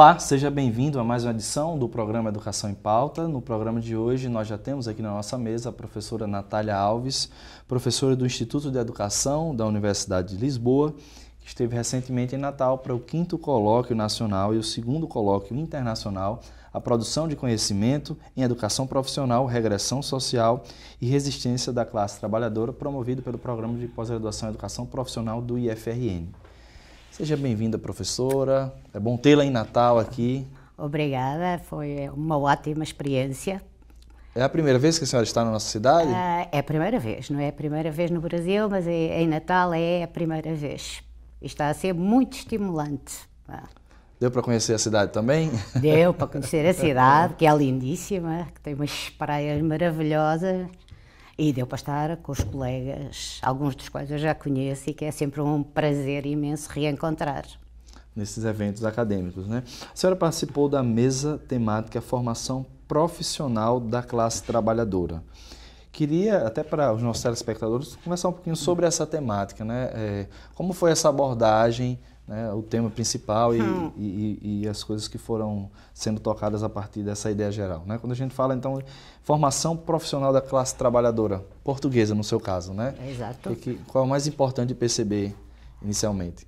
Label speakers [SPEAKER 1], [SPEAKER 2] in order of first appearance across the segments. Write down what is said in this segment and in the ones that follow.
[SPEAKER 1] Olá, seja bem-vindo a mais uma edição do programa Educação em Pauta. No programa de hoje, nós já temos aqui na nossa mesa a professora Natália Alves, professora do Instituto de Educação da Universidade de Lisboa, que esteve recentemente em Natal para o quinto colóquio nacional e o segundo colóquio internacional a produção de conhecimento em educação profissional, regressão social e resistência da classe trabalhadora, promovido pelo Programa de Pós-Graduação em Educação Profissional do IFRN. Seja bem-vinda, professora. É bom tê-la em Natal aqui.
[SPEAKER 2] Obrigada, foi uma ótima experiência.
[SPEAKER 1] É a primeira vez que a senhora está na nossa cidade? Ah,
[SPEAKER 2] é a primeira vez, não é a primeira vez no Brasil, mas é, em Natal é a primeira vez. está a ser muito estimulante. Ah.
[SPEAKER 1] Deu para conhecer a cidade também?
[SPEAKER 2] Deu para conhecer a cidade, que é lindíssima, que tem umas praias maravilhosas. E deu para estar com os colegas, alguns dos quais eu já conheço e que é sempre um prazer imenso reencontrar.
[SPEAKER 1] Nesses eventos acadêmicos, né? A senhora participou da mesa temática Formação Profissional da Classe Trabalhadora. Queria, até para os nossos telespectadores, conversar um pouquinho sobre essa temática, né? É, como foi essa abordagem né, o tema principal hum. e, e, e, as coisas que foram sendo tocadas a partir dessa ideia geral. Né? Quando a gente fala, então, formação profissional da classe trabalhadora portuguesa, no seu caso, né? Exato. Que, qual é o mais importante de perceber inicialmente?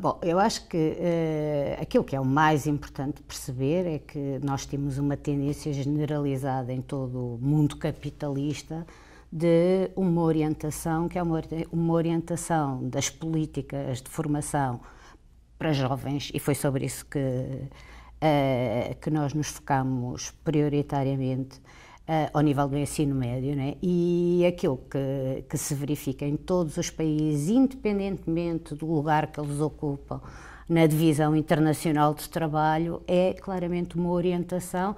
[SPEAKER 2] Bom, eu acho que uh, aquilo que é o mais importante perceber é que nós temos uma tendência generalizada em todo o mundo capitalista de uma orientação que é uma orientação das políticas de formação para jovens, e foi sobre isso que, uh, que nós nos focamos prioritariamente uh, ao nível do ensino médio. Né? E aquilo que, que se verifica em todos os países, independentemente do lugar que eles ocupam na divisão internacional de trabalho, é claramente uma orientação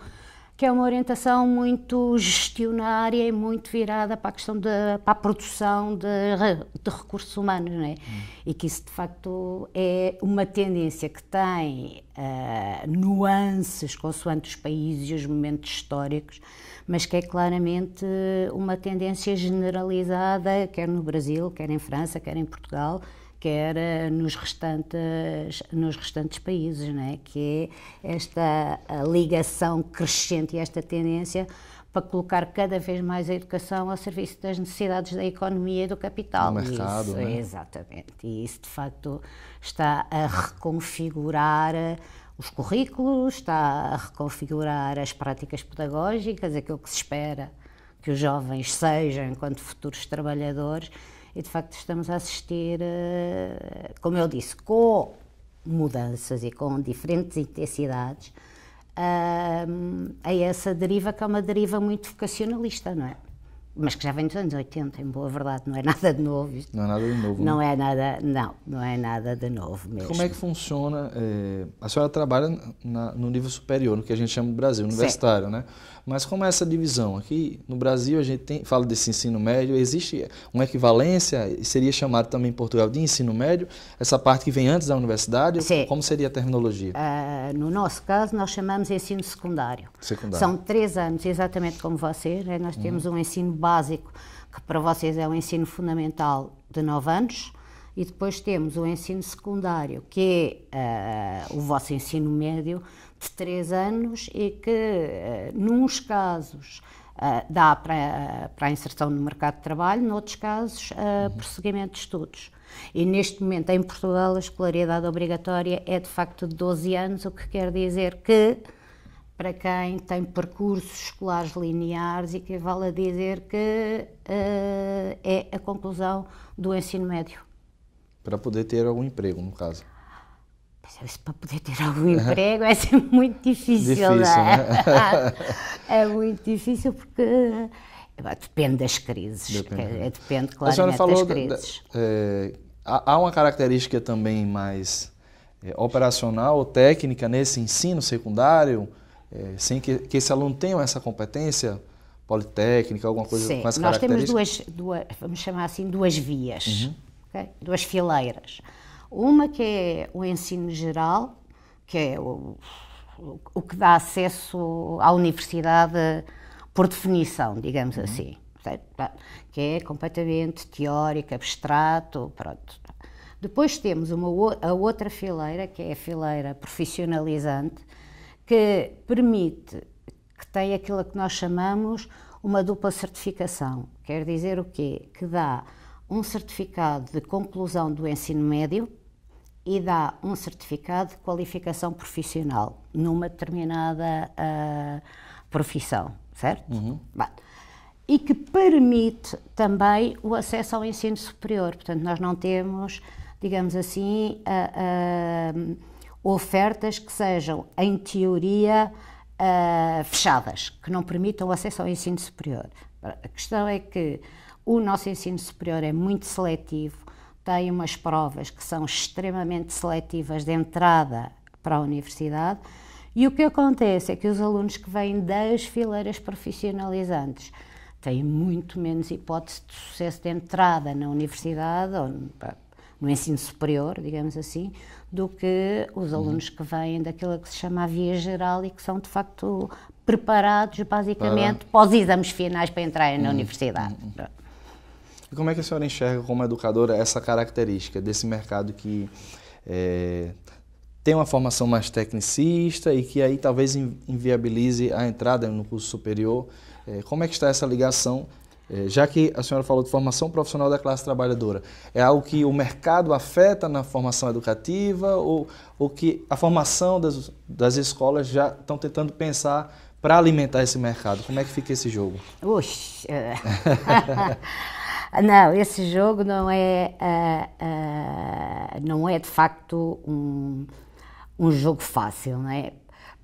[SPEAKER 2] que é uma orientação muito gestionária e muito virada para a questão da para a produção de, de recursos humanos, não é? Hum. E que isso de facto é uma tendência que tem uh, nuances consoante os países e os momentos históricos, mas que é claramente uma tendência generalizada, quer no Brasil, quer em França, quer em Portugal, quer eh, nos restantes, nos restantes países, não é? que é esta ligação crescente e esta tendência para colocar cada vez mais a educação ao serviço das necessidades da economia e do capital. Do mercado, isso, né? Exatamente. E isso, de facto, está a reconfigurar eh, os currículos, está a reconfigurar as práticas pedagógicas, aquilo que se espera que os jovens sejam enquanto futuros trabalhadores e de facto estamos a assistir, eh, como eu disse, com mudanças e com diferentes intensidades eh, a essa deriva que é uma deriva muito vocacionalista, não é? Mas que já vem dos anos 80, em boa verdade, não é nada de novo. Isto.
[SPEAKER 1] Não é nada de novo. Não, não né?
[SPEAKER 2] é nada, não, não é nada de novo mesmo. Como é que funciona?
[SPEAKER 1] É, a senhora trabalha na, no nível superior, no que a gente chama de Brasil, universitário, certo. né? Mas como é essa divisão? Aqui no Brasil a gente tem, fala desse ensino médio, existe uma equivalência, seria chamado também em Portugal de ensino médio, essa parte que vem antes da universidade, Sim. como seria a terminologia?
[SPEAKER 2] Uh, no nosso caso nós chamamos ensino secundário. secundário. São três anos, exatamente como vocês, né? nós uhum. temos uhum. um ensino básico, que para vocês é um ensino fundamental de nove anos, e depois temos o ensino secundário, que é uh, o vosso ensino médio, de três anos e que, uh, eh, nos casos, uh, dá para, para a inserção no mercado de trabalho, noutros casos, uh, prosseguimento de estudos. E neste momento, em Portugal, a escolaridade obrigatória é de facto de 12 anos, o que quer dizer que, para quem tem percursos escolares lineares, equivale a dizer que é a conclusão do ensino médio.
[SPEAKER 1] Para poder ter algum emprego, no caso.
[SPEAKER 2] Mas para poder ter algum emprego vai ser muito difícil, é? difícil né? é muito difícil porque é depende das crises. Depende, né? depende claramente das crises.
[SPEAKER 1] é, há uma característica também mais é, operacional, técnica nesse ensino secundário, é, sem que, que esse aluno tenha essa competência politécnica, alguma coisa Sim, com essa nós temos duas,
[SPEAKER 2] duas, vamos chamar assim, duas vias, uhum. okay? duas fileiras. Uma que é o ensino geral, que é o, o que dá acesso à universidade por definição, digamos uhum. assim, que é completamente teórico, abstrato, pronto. Depois temos uma, a outra fileira, que é a fileira profissionalizante, que permite que tem aquilo que nós chamamos uma dupla certificação. Quer dizer o quê? Que dá um certificado de conclusão do ensino médio e dá um certificado de qualificação profissional numa determinada uh, profissão, certo? Uhum. e que permite também o acesso ao ensino superior. Portanto, nós não temos, digamos assim, uh, uh, ofertas que sejam, em teoria, fechadas, que não permitam o acesso ao ensino superior. A questão é que o nosso ensino superior é muito seletivo, tem umas provas que são extremamente seletivas de entrada para a universidade. E o que acontece é que os alunos que vêm das fileiras profissionalizantes têm muito menos hipótese de sucesso de entrada na universidade ou no ensino superior, digamos assim, do que os uhum. alunos que vêm daquilo que se chama a via geral e que são de facto preparados basicamente para, para os exames finais para entrarem na hum. universidade. Hum.
[SPEAKER 1] E como é que a senhora enxerga como educadora essa característica desse mercado que é, tem uma formação mais tecnicista e que aí talvez inviabilize a entrada no curso superior? É, como é que está essa ligação? É, já que a senhora falou de formação profissional da classe trabalhadora, é algo que o mercado afeta na formação educativa ou, o que a formação das, das escolas já estão tentando pensar para alimentar esse mercado? Como é que fica esse jogo?
[SPEAKER 2] Oxe! É. Não, esse jogo não é, uh, uh, não é de facto um, um jogo fácil, não é?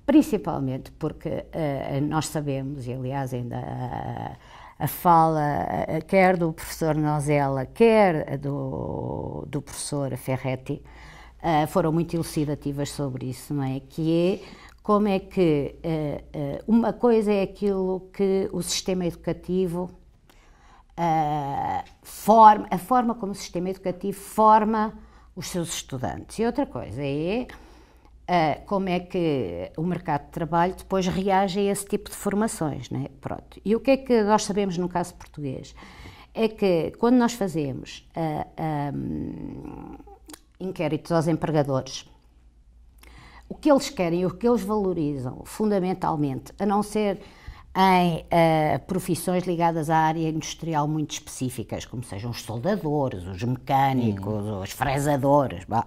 [SPEAKER 2] Principalmente porque uh, nós sabemos, e aliás ainda a fala, quer do professor Nozella, quer do, do professor Ferretti, foram muito elucidativas sobre isso, não é? Que é como é que uma coisa é aquilo que o sistema educativo a forma, a forma como o sistema educativo forma os seus estudantes. E outra coisa é eh, como é que o mercado de trabalho depois reage a esse tipo de formações. Né? Pronto. E o que é que nós sabemos no caso português? É que quando nós fazemos uh, inquéritos aos empregadores, o que eles querem, o que eles valorizam, fundamentalmente, a não ser em uh, profissões ligadas à área industrial muito específicas, como sejam os soldadores, os mecânicos, hum. os fresadores. Bom.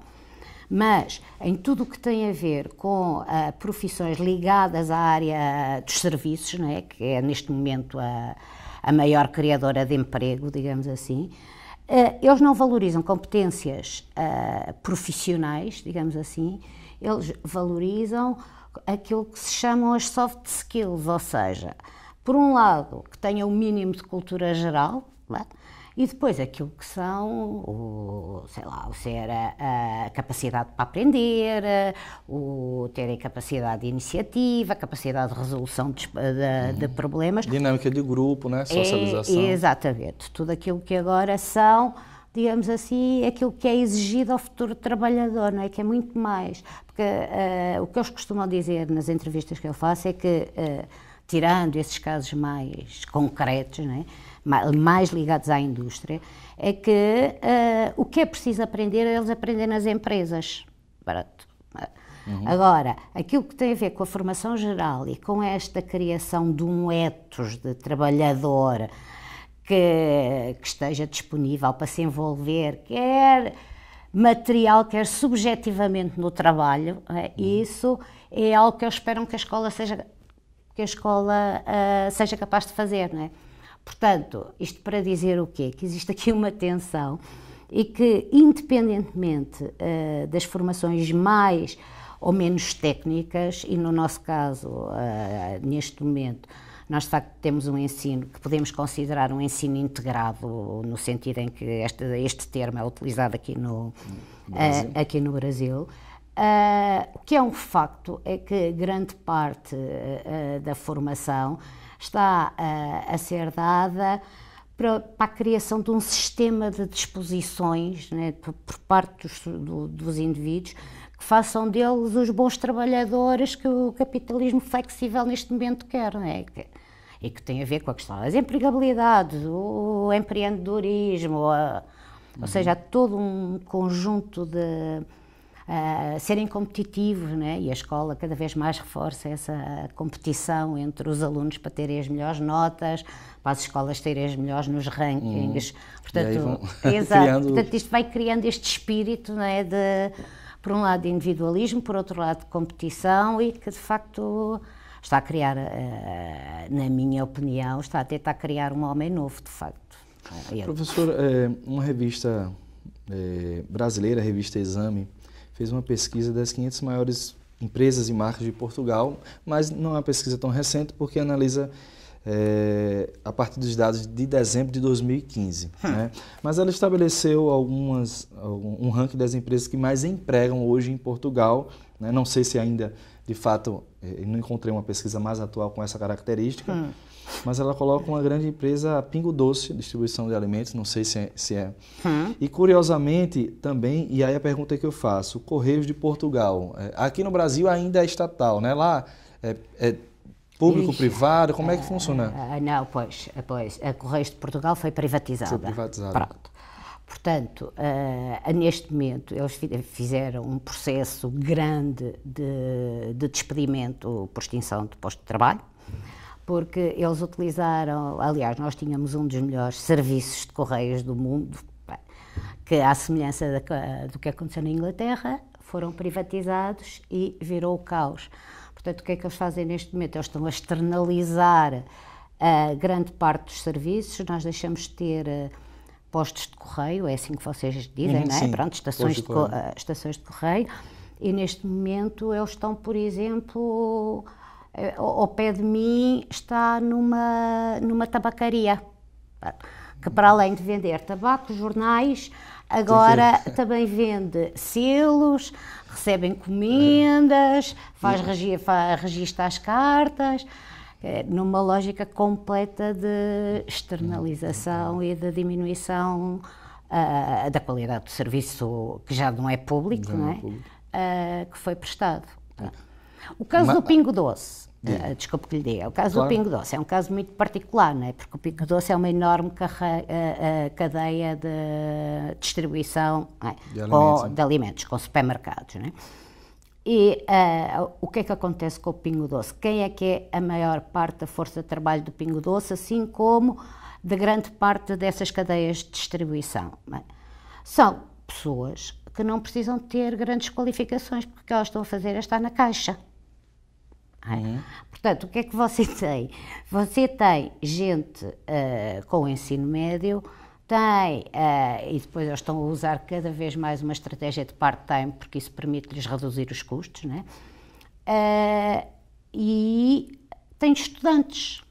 [SPEAKER 2] Mas em tudo o que tem a ver com uh, profissões ligadas à área dos serviços, não é? que é neste momento a, a maior criadora de emprego, digamos assim, uh, eles não valorizam competências profissionais, digamos assim, eles valorizam aquilo que se chamam as soft skills, ou seja, por um lado, que tenha o um mínimo de cultura geral, é? e depois aquilo que são, o, sei lá, o ser a, a, capacidade para aprender, o terem capacidade de iniciativa, capacidade de resolução de, de, de uhum. problemas. Dinâmica de grupo, né? É, socialização. É, exatamente, tudo aquilo que agora são digamos assim, aquilo que é exigido ao futuro trabalhador, não é? Que é muito mais. Porque uh, o que eles costumam dizer nas entrevistas que eu faço é que, uh, tirando esses casos mais concretos, não é? mais ligados à indústria, é que uh, o que é preciso aprender, é eles aprendem nas empresas. Pronto. Uhum. Agora, aquilo que tem a ver com a formação geral e com esta criação de um etos de trabalhador, que, que esteja disponível para se envolver, quer material, quer subjetivamente no trabalho. É? Uhum. Isso é algo que eu espero que a escola seja, que a escola, uh, seja capaz de fazer. Não é? Portanto, isto para dizer o quê? Que existe aqui uma tensão e que, independentemente uh, das formações mais ou menos técnicas, e no nosso caso, uh, neste momento, nós, de facto, temos um ensino que podemos considerar um ensino integrado, no sentido em que este, este termo é utilizado aqui no, eh, aqui no Brasil. Uh, o que é um facto é que grande parte uh, da formação está a ser dada para, a criação de um sistema de disposições né, por parte dos, do, dos, indivíduos que façam deles os bons trabalhadores que o capitalismo flexível neste momento quer. Né? e que tem a ver com a questão das empregabilidades, o empreendedorismo, a, uhum. ou seja, há todo um conjunto de uh, serem competitivos, né? e a escola cada vez mais reforça essa competição entre os alunos para terem as melhores notas, para as escolas terem as melhores nos rankings. Uhum. Portanto, exato, portanto, isto vai criando este espírito né, de, por um lado, individualismo, por outro lado, competição e que, de facto, está a criar, eh, eh, na minha opinião, está a tentar criar um homem novo, de facto.
[SPEAKER 1] Professor, eh, uma revista brasileira, a revista Exame, fez uma pesquisa das 500 maiores empresas e marcas de Portugal, mas não é uma pesquisa tão recente porque analisa é, a partir dos dados de dezembro de 2015. Hum. Né? Mas ela estabeleceu algumas, um ranking das empresas que mais empregam hoje em Portugal. Né? Não sei se ainda de fato, eh, não encontrei uma pesquisa mais atual com essa característica, hum. mas ela coloca uma grande empresa Pingo Doce, distribuição de alimentos, não sei se é. Se é. Hum. E curiosamente também, e aí a pergunta que eu faço, Correios de Portugal. Eh, aqui no Brasil ainda é estatal, né? Lá é, é Público, Ixi, privado, como é que funciona?
[SPEAKER 2] Ah, não, pois, pois, a Correios de Portugal foi privatizada. Foi privatizada. Pronto. Portanto, uh, neste momento, eles fizeram um processo grande de, de despedimento por extinção de posto de trabalho, porque eles utilizaram, aliás, nós tínhamos um dos melhores serviços de correios do mundo, que, à semelhança da, do que aconteceu na Inglaterra, foram privatizados e virou o caos. Portanto, o que é que eles fazem neste momento? Eles estão a externalizar a eh, grande parte dos serviços, nós deixamos de ter eh, postos de correio, é assim que vocês dizem, uhum, não é? Sim, Pronto, estações de, correio. Eh, estações de correio. E neste momento eles estão, por exemplo, eh, ao pé de mim está numa, numa tabacaria, que para além de vender tabaco, jornais, agora também vende selos, recebe é. encomendas, faz, uhum. regi faz, registra as cartas. É, numa lógica completa de externalização e de diminuição uh, da qualidade do serviço que já não é público, não é? é? Público. Uh, que foi prestado. É. O caso do Pingo Doce, é. desculpe que lhe diga, o caso claro. do Pingo Doce é um caso muito particular, não é? porque o Pingo Doce é uma enorme cadeia de distribuição é? de alimentos, com, de alimentos com supermercados. Não é? E uh, o que é que acontece com o Pingo Doce? Quem é que é a maior parte da força de trabalho do Pingo Doce, assim como de grande parte dessas cadeias de distribuição? É? São pessoas que não precisam ter grandes qualificações, porque o que elas estão a fazer é estar na caixa. Ah, é? Portanto, o que é que você tem? Você tem gente uh, com ensino médio tem, uh, eh, e depois eles estão a usar cada vez mais uma estratégia de part-time, porque isso permite-lhes reduzir os custos, né? Uh, e tem estudantes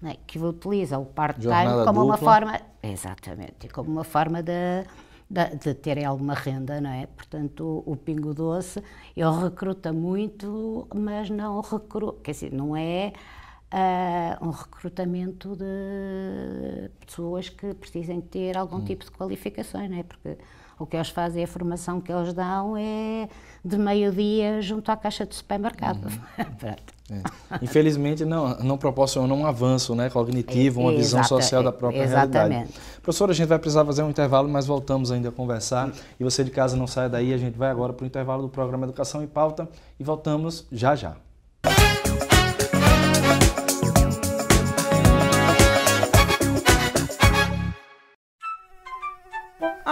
[SPEAKER 2] né, que utilizam o part-time como uma forma. Exatamente, como uma forma de, de, de, terem alguma renda, não é? Portanto, o, o Pingo Doce, ele recruta muito, mas não recruta, quer dizer, não é uh, um recrutamento de pessoas que precisem ter algum hum. tipo de qualificações, não é? Porque o que eles fazem, a formação que eles dão é de meio-dia junto à caixa de supermercado. Uhum.
[SPEAKER 1] é. Infelizmente não, não proporciona um avanço né, cognitivo, uma visão social da própria exatamente. realidade. Professora, a gente vai precisar fazer um intervalo, mas voltamos ainda a conversar. E você de casa não sai daí, a gente vai agora para o intervalo do programa Educação em Pauta e voltamos já já.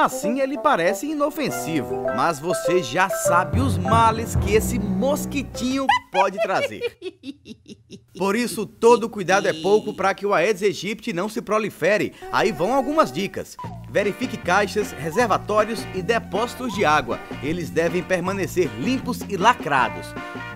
[SPEAKER 3] Assim ele parece inofensivo, mas você já sabe os males que esse mosquitinho pode trazer. Por isso, todo cuidado é pouco para que o Aedes aegypti não se prolifere. Aí vão algumas dicas. Verifique caixas, reservatórios e depósitos de água. Eles devem permanecer limpos e lacrados.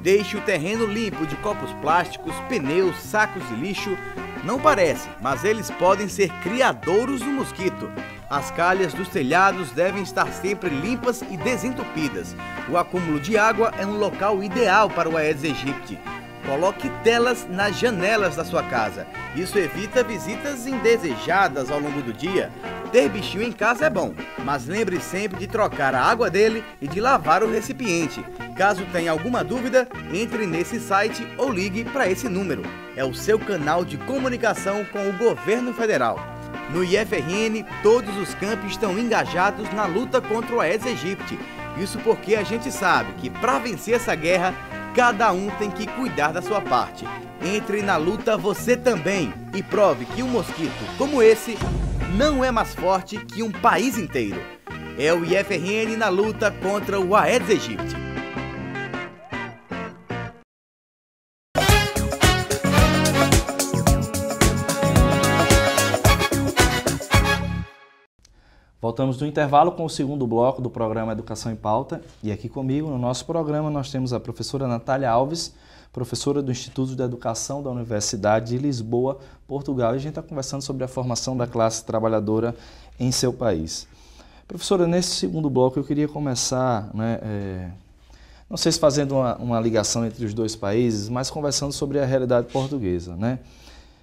[SPEAKER 3] Deixe o terreno limpo de copos plásticos, pneus, sacos de lixo. Não parece, mas eles podem ser criadouros do mosquito. As calhas dos telhados devem estar sempre limpas e desentupidas. O acúmulo de água é um local ideal para o Aedes aegypti. Coloque telas nas janelas da sua casa. Isso evita visitas indesejadas ao longo do dia. Ter bichinho em casa é bom, mas lembre sempre de trocar a água dele e de lavar o recipiente. Caso tenha alguma dúvida, entre nesse site ou ligue para esse número. É o seu canal de comunicação com o governo federal. No IFRN, todos os campos estão engajados na luta contra o Aedes aegypti. Isso porque a gente sabe que para vencer essa guerra, cada um tem que cuidar da sua parte. Entre na luta você também e prove que um mosquito como esse não é mais forte que um país inteiro. É o IFRN na luta contra o Aedes aegypti.
[SPEAKER 1] Voltamos do intervalo com o segundo bloco do programa Educação em Pauta. E aqui comigo, no nosso programa, nós temos a professora Natália Alves, professora do Instituto de Educação da Universidade de Lisboa, Portugal. E a gente está conversando sobre a formação da classe trabalhadora em seu país. Professora, nesse segundo bloco eu queria começar, né, é, não sei se fazendo uma, uma, ligação entre os dois países, mas conversando sobre a realidade portuguesa. Né?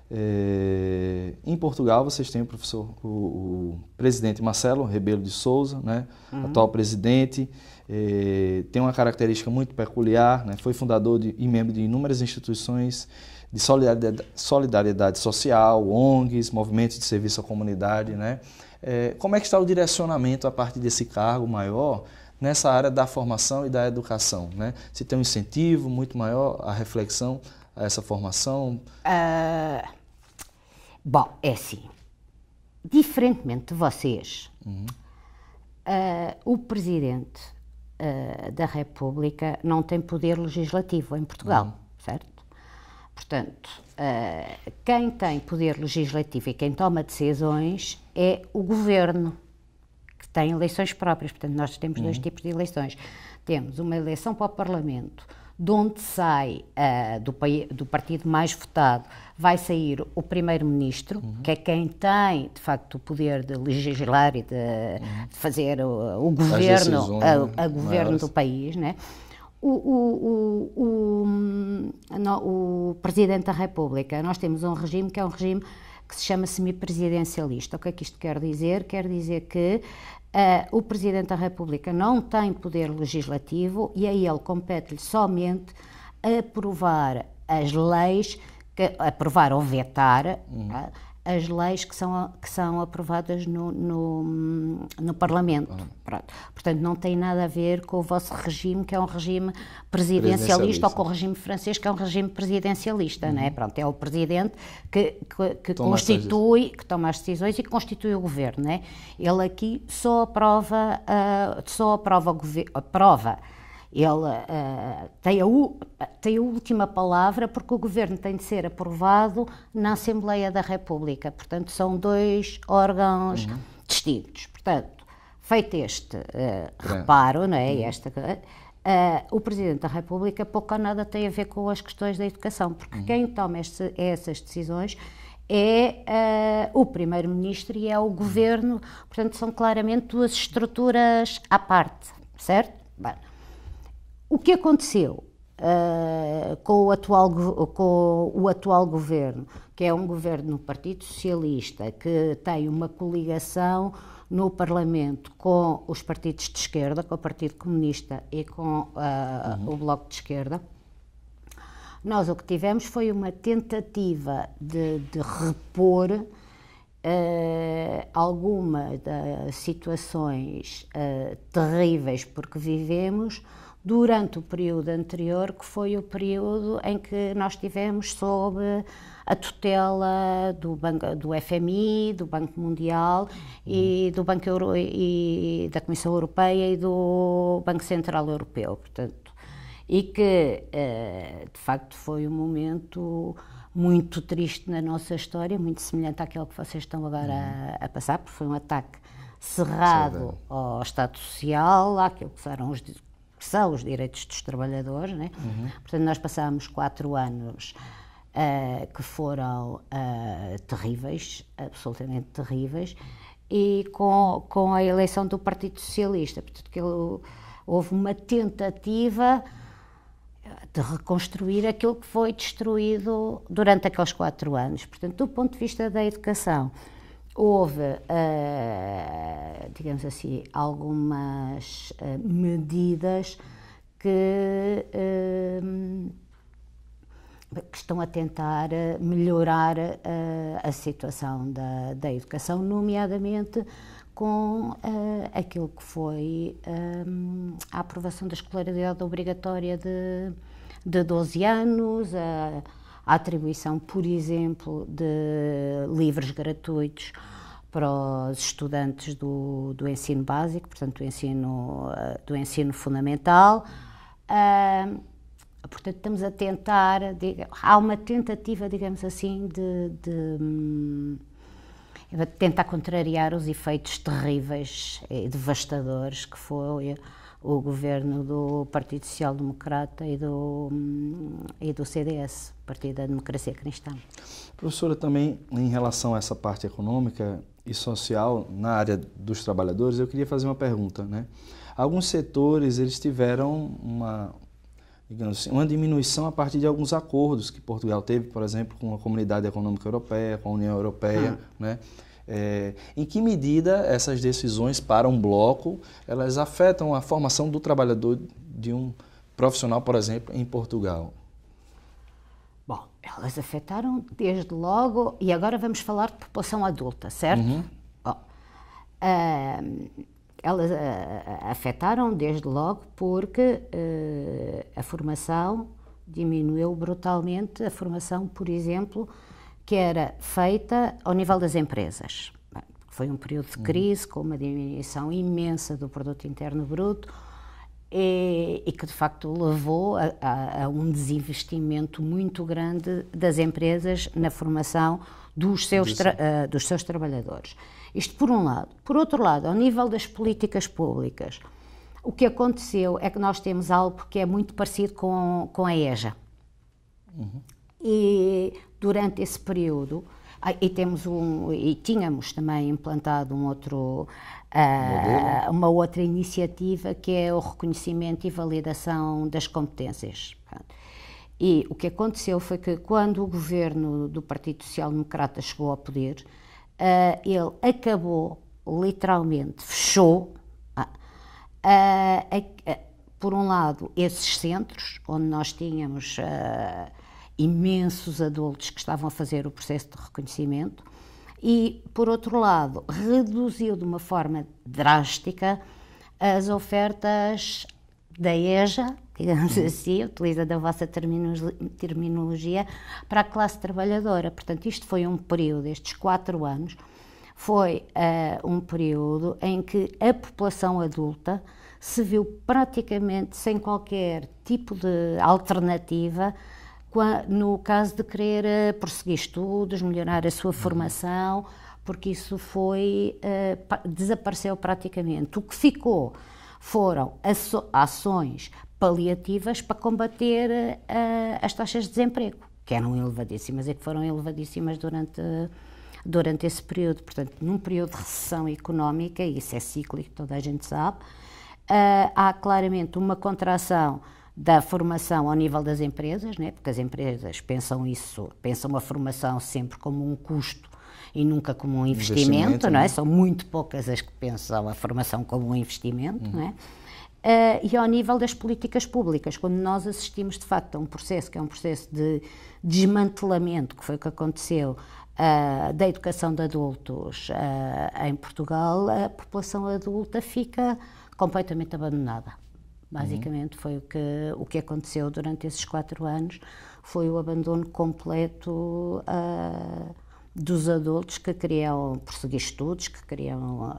[SPEAKER 1] É, em Portugal, vocês têm o professor, o, o presidente Marcelo Rebelo de Souza, né, uhum. atual presidente, é, tem uma característica muito peculiar, né, foi fundador de, e membro de inúmeras instituições de solidariedade, solidariedade social, ONGs, movimentos de serviço à comunidade. Né. É, como é que está o direcionamento a partir desse cargo maior nessa área da formação e da educação? Né? Se tem um incentivo muito maior à reflexão a essa formação?
[SPEAKER 2] Uh, bom, é assim. Diferentemente de vocês, uhum. uh, o Presidente uh, da República não tem poder legislativo em Portugal, uhum. certo? Portanto, quem tem poder legislativo e quem toma decisões é o governo, que tem eleições próprias. Portanto, nós temos uhum. dois tipos de eleições. Temos uma eleição para o Parlamento, de onde sai uh, do, do, partido mais votado, vai sair o primeiro-ministro, uhum. que é quem tem, de facto, o poder de legislar e de, uhum. de fazer o, o governo, a, né? a governo do país, né? O, o, o, o, Presidente da República, nós temos um regime que é um regime que se chama semipresidencialista. O que é que isto quer dizer? Quer dizer que Uh, o Presidente da República não tem poder legislativo e a ele compete-lhe somente aprovar as leis, que, aprovar ou vetar uhum. uh, as leis que são, que são aprovadas no, no, no Parlamento. Uhum. Portanto, não tem nada a ver com o vosso regime, que é um regime presidencialista, presidencialista. ou com o regime francês, que é um regime presidencialista, uhum. não é? Uhum. Pronto, é o presidente que, que, que constitui, que toma as decisões e que constitui o governo, não é? Ele aqui só aprova, uh, só aprova, aprova ele uh, tem, a, tem a última palavra porque o governo tem de ser aprovado na Assembleia da República. Portanto, são dois órgãos uhum. distintos. Portanto, feito este uh, reparo, não é? Uhum. Esta, Uh, o Presidente da República pouco ou nada tem a ver com as questões da educação, porque uhum. quem toma este, essas decisões é uh, o Primeiro-Ministro e é o uhum. Governo, portanto, são claramente duas estruturas à parte, certo? Bem, o que aconteceu uh, com, o atual, com o atual governo, que é um governo no Partido Socialista, que tem uma coligação no Parlamento com os partidos de esquerda, com o Partido Comunista e com uh, uhum. o Bloco de Esquerda, nós o que tivemos foi uma tentativa de, de repor uh, eh, algumas das situações uh, terríveis porque vivemos durante o período anterior, que foi o período em que nós tivemos sob a tutela do, banco, do FMI, do Banco Mundial e do Banco Euro, e da Comissão Europeia e do Banco Central Europeu, portanto, e que eh, de facto foi um momento muito triste na nossa história, muito semelhante àquele que vocês estão agora a, uhum. a passar, porque foi um ataque cerrado ao Estado Social, àquilo que eram os que são os direitos dos trabalhadores. Né? Uhum. Portanto, nós passámos quatro anos uh, que foram uh, terríveis, absolutamente terríveis, e com, com a eleição do Partido Socialista. Portanto, que houve uma tentativa eh, de reconstruir aquilo que foi destruído durante aqueles quatro anos. Portanto, do ponto de vista da educação, houve, uh, digamos assim, algumas uh, medidas que, uh, que, estão a tentar melhorar a situação da, da educação, nomeadamente com uh, aquilo que foi uh, a aprovação da escolaridade obrigatória de, de 12 anos, uh, a atribuição, por exemplo, de livros gratuitos para os estudantes do, do ensino básico, portanto, do ensino, eh, do ensino fundamental. portanto, estamos a tentar, há uma tentativa, digamos assim, de, de hum, tentar contrariar os efeitos terríveis e devastadores que foi o governo do Partido Social Democrata e do, e do CDS, Partido da Democracia Cristã. Professora,
[SPEAKER 1] também em relação a essa parte econômica e social na área dos trabalhadores, eu queria fazer uma pergunta. Né? Alguns setores eles tiveram uma, digamos assim, uma diminuição a partir de alguns acordos que Portugal teve, por exemplo, com a Comunidade Econômica Europeia, com a União Europeia, ah. né? É, em que medida essas decisões para um bloco elas afetam a formação do trabalhador de um profissional, por
[SPEAKER 2] exemplo, em Portugal? Bom, elas afetaram desde logo, e agora vamos falar de população adulta, certo? Uhum. Bom, uh, elas uh, afetaram desde logo porque uh, a formação diminuiu brutalmente, a formação, por exemplo, que era feita ao nível das empresas. foi um período de crise, com uma diminuição imensa do produto interno bruto, e, e, que de facto levou a, a, a, um desinvestimento muito grande das empresas na formação dos seus, uh, dos seus trabalhadores. Isto por um lado. Por outro lado, ao nível das políticas públicas, o que aconteceu é que nós temos algo que é muito parecido com, com a EJA. Uhum. E durante esse período, ah, e temos um e tínhamos também implantado um outro uh, uma outra iniciativa que é o reconhecimento e validação das competências. E o que aconteceu foi que quando o governo do Partido Social Democrata chegou ao poder, uh, ele acabou literalmente fechou uh, por um lado esses centros onde nós tínhamos imensos adultos que estavam a fazer o processo de reconhecimento e, por outro lado, reduziu de uma forma drástica as ofertas da EJA, digamos uhum. assim, utiliza a vossa terminologia, para a classe trabalhadora. Portanto, isto foi um período, estes quatro anos, foi uh, um período em que a população adulta se viu praticamente sem qualquer tipo de alternativa no caso de querer eh, prosseguir estudos, melhorar a sua formação, porque isso foi eh, desapareceu praticamente. O que ficou foram ações paliativas para combater eh, as taxas de desemprego, que eram elevadíssimas e que foram elevadíssimas durante durante esse período. Portanto, num período de recessão económica, e isso é cíclico, toda a gente sabe, há claramente uma contração da formação ao nível das empresas, né? porque as empresas pensam isso, pensam a formação sempre como um custo e nunca como um investimento, não é? Né? São muito poucas as que pensam a formação como um investimento, hum. não é? Uh, e ao nível das políticas públicas, quando nós assistimos de facto a um processo que é um processo de desmantelamento, que foi o que aconteceu uh, da educação de adultos uh, em Portugal, a população adulta fica completamente abandonada. Basicamente uhum. foi o que, o que aconteceu durante esses quatro anos, foi o abandono completo uh, dos adultos que queriam prosseguir estudos, que queriam uh,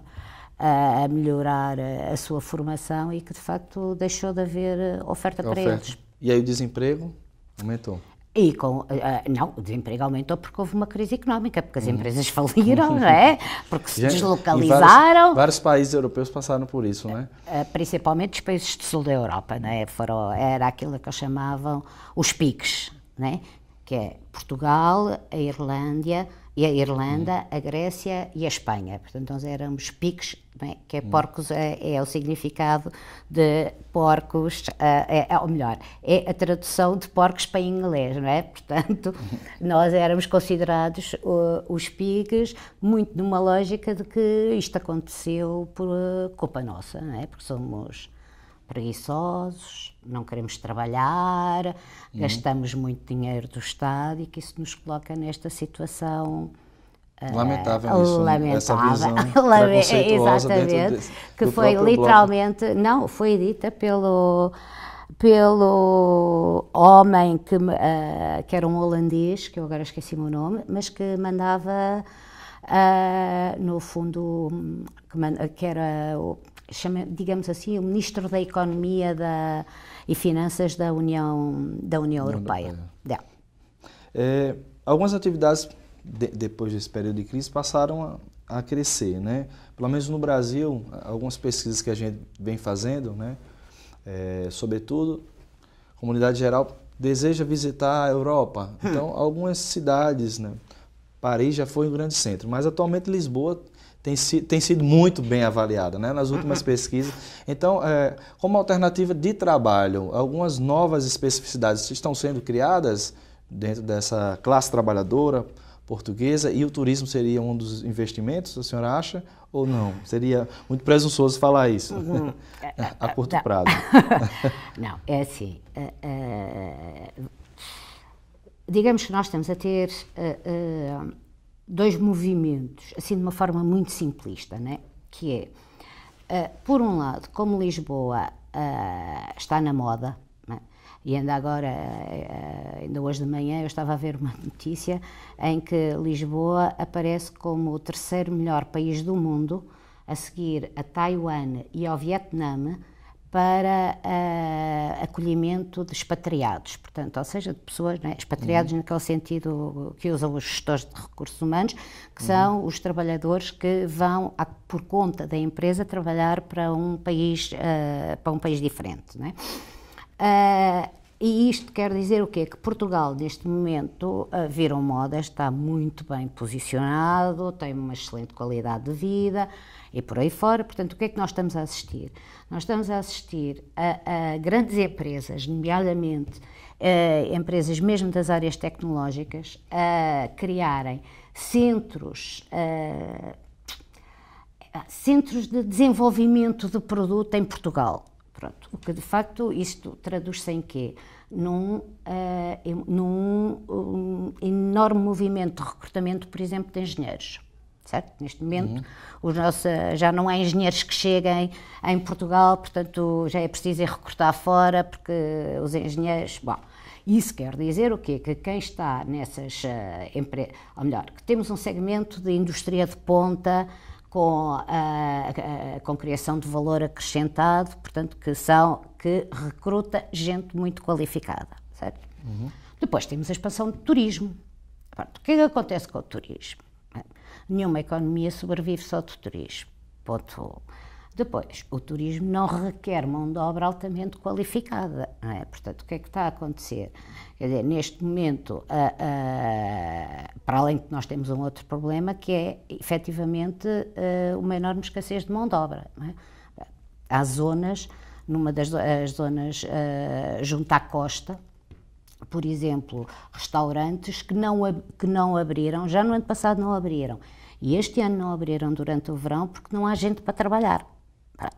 [SPEAKER 2] a melhorar a sua formação e que de facto deixou de haver oferta, oferta. para eles.
[SPEAKER 1] E aí o desemprego aumentou?
[SPEAKER 2] E com, uh, não, o desemprego aumentou porque houve uma crise económica, porque as uhum. empresas faliram, não é? Porque se deslocalizaram. Vários, vários, países europeus passaram por isso, não é? Uh, principalmente os países do sul da Europa, não é? Foram, era aquilo que eles chamavam os piques, não é? Que é Portugal, a Irlândia, e a Irlanda, a Grécia e a Espanha. Portanto, nós éramos piques, é? que é hum. porcos, é, é, o significado de porcos, eh, é, é, ou melhor, é a tradução de porcos para inglês, não é? Portanto, nós éramos considerados uh, os piques muito numa lógica de que isto aconteceu por eh, culpa nossa, não é? Porque somos preguiçosos, não queremos trabalhar, uhum. gastamos muito dinheiro do Estado e que isso nos coloca nesta situação eh, lamentável uh, isso, né? lamentável, essa visão exatamente, que foi literalmente, não, foi dita pelo pelo homem que, uh, que era um holandês, que eu agora esqueci o nome, mas que mandava uh, no fundo, hum, que, man, que era chama, digamos assim, o ministro da Economia da, e Finanças da União, da União Europeia. Europeia.
[SPEAKER 1] É, algumas atividades, de, depois desse período de crise, passaram a, a, crescer, né? Pelo menos no Brasil, algumas pesquisas que a gente vem fazendo, né? É, sobretudo, a comunidade geral deseja visitar a Europa. Hum. Então, algumas cidades, né? Paris já foi um grande centro, mas atualmente Lisboa tem, tem sido muito bem avaliada né, nas últimas uhum. pesquisas. Então, é, como alternativa de trabalho, algumas novas especificidades estão sendo criadas dentro dessa classe trabalhadora portuguesa e o turismo seria um dos investimentos, a senhora acha? Ou não? Seria muito presunçoso
[SPEAKER 2] falar isso uhum. a curto prazo. não, é assim. Uh, uh, digamos que nós estamos a ter. Uh, dois movimentos, assim de uma forma muito simplista, né? que é, uh, por um lado, como Lisboa uh, está na moda, né? e ainda agora, uh, ainda hoje de manhã, eu estava a ver uma notícia em que Lisboa aparece como o terceiro melhor país do mundo, a seguir a Taiwan e ao Vietnã, para uh, acolhimento de expatriados, portanto, ou seja, de pessoas, é? expatriados uhum. naquele sentido que usam os gestores de recursos humanos, que uhum. são os trabalhadores que vão, a, por conta da empresa, trabalhar para um país, uh, para um país diferente. né? Uh, e isto quer dizer o quê? Que Portugal, neste momento, viram moda, está muito bem posicionado, tem uma excelente qualidade de vida e por aí fora. Portanto, o que é que nós estamos a assistir? Nós estamos a assistir a, a grandes empresas, nomeadamente eh, empresas mesmo das áreas tecnológicas, a criarem centros. Eh, centros de desenvolvimento de produto em Portugal. Pronto, o que de facto isto traduz-se em quê? Num, uh, num um enorme movimento de recrutamento, por exemplo, de engenheiros. Certo? Neste momento, uhum. os nossos, eh, já não há engenheiros que cheguem em Portugal, portanto, já é preciso ir recrutar fora, porque os engenheiros. Bom, isso quer dizer o quê? Que quem está nessas uh, eh, empresas. Ou melhor, que temos um segmento de indústria de ponta com a, a, com criação de valor acrescentado, portanto, que são que recruta gente muito qualificada, certo? Uhum. Depois temos a expansão do turismo. o que é que acontece com o turismo? Nenhuma economia sobrevive só do turismo. Ponto depois, o turismo não requer mão de obra altamente qualificada. É? Portanto, o que é que está a acontecer? Quer dizer, neste momento, para além de nós temos um outro problema, que é efetivamente a, eh, uma enorme escassez de mão de obra. É? Há zonas, numa das zonas eh, junto à costa, por exemplo, restaurantes que não, que não abriram, já no ano passado não abriram. E este ano não abriram durante o verão porque não há gente para trabalhar. Pronto.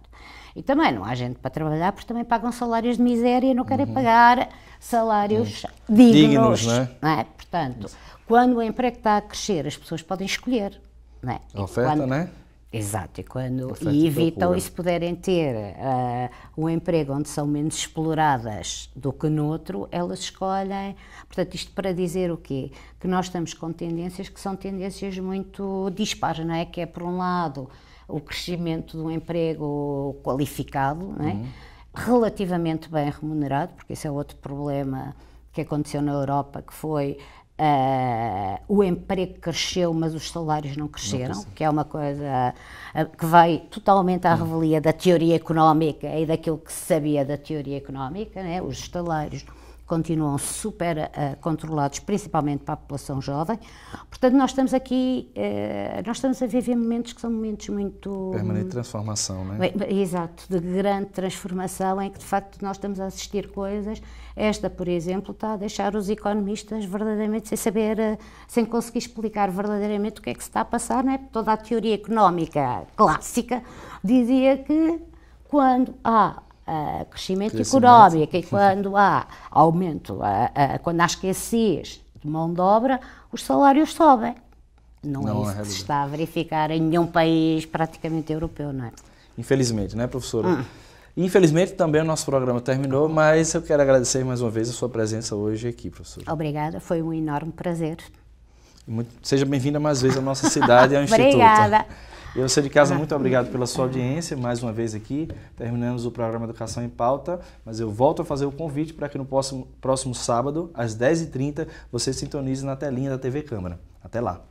[SPEAKER 2] E também não há gente para trabalhar porque também pagam salários de miséria e não querem uhum. pagar salários uhum. dignos. dignos não é? Não é? Portanto, Isso. quando o emprego está a crescer, as pessoas podem escolher. Não é? A oferta, quando, não é? Exato, e, quando, e evitam, e se puderem ter uh, um emprego onde são menos exploradas do que noutro, elas escolhem. Portanto, isto para dizer o quê? Que nós estamos com tendências que são tendências muito dispares, não é? Que é, por um lado, o crescimento do emprego qualificado, é? uhum. relativamente bem remunerado, porque esse é outro problema que aconteceu na Europa, que foi uh, o emprego cresceu, mas os salários não cresceram, não que é uma coisa ah, que vai totalmente à uhum. revelia da teoria económica e daquilo que se sabia da teoria económica, né? os salários continuam super uh, controlados, principalmente para a população jovem. Portanto, nós estamos aqui, uh, nós estamos a viver momentos que são momentos muito... Permanente
[SPEAKER 1] transformação, não é?
[SPEAKER 2] exato, de grande transformação em que, de facto, nós estamos a assistir coisas. Esta, por exemplo, está a deixar os economistas verdadeiramente sem saber, uh, sem conseguir explicar verdadeiramente o que é que se está a passar, não é? Toda a teoria económica clássica dizia que quando há uh, crescimento, crescimento, económico e quando há aumento, uh, uh, quando há escassez de mão de obra, os salários sobem. Não, é não é isso é que se está a verificar em nenhum país praticamente europeu, não é?
[SPEAKER 1] Infelizmente, né, professora? Hum. Infelizmente também o nosso programa terminou, mas eu quero agradecer mais uma vez a sua presença hoje aqui, professora.
[SPEAKER 2] Obrigada, foi um enorme prazer.
[SPEAKER 1] Muito, seja bem-vinda mais vezes à nossa cidade e ao Instituto. Obrigada. E você de casa, muito obrigado pela sua audiência, mais uma vez aqui. Terminamos o programa Educação em Pauta, mas eu volto a fazer o convite para que no próximo, próximo sábado, às 10h30, você sintonize na telinha da TV Câmara. Até lá!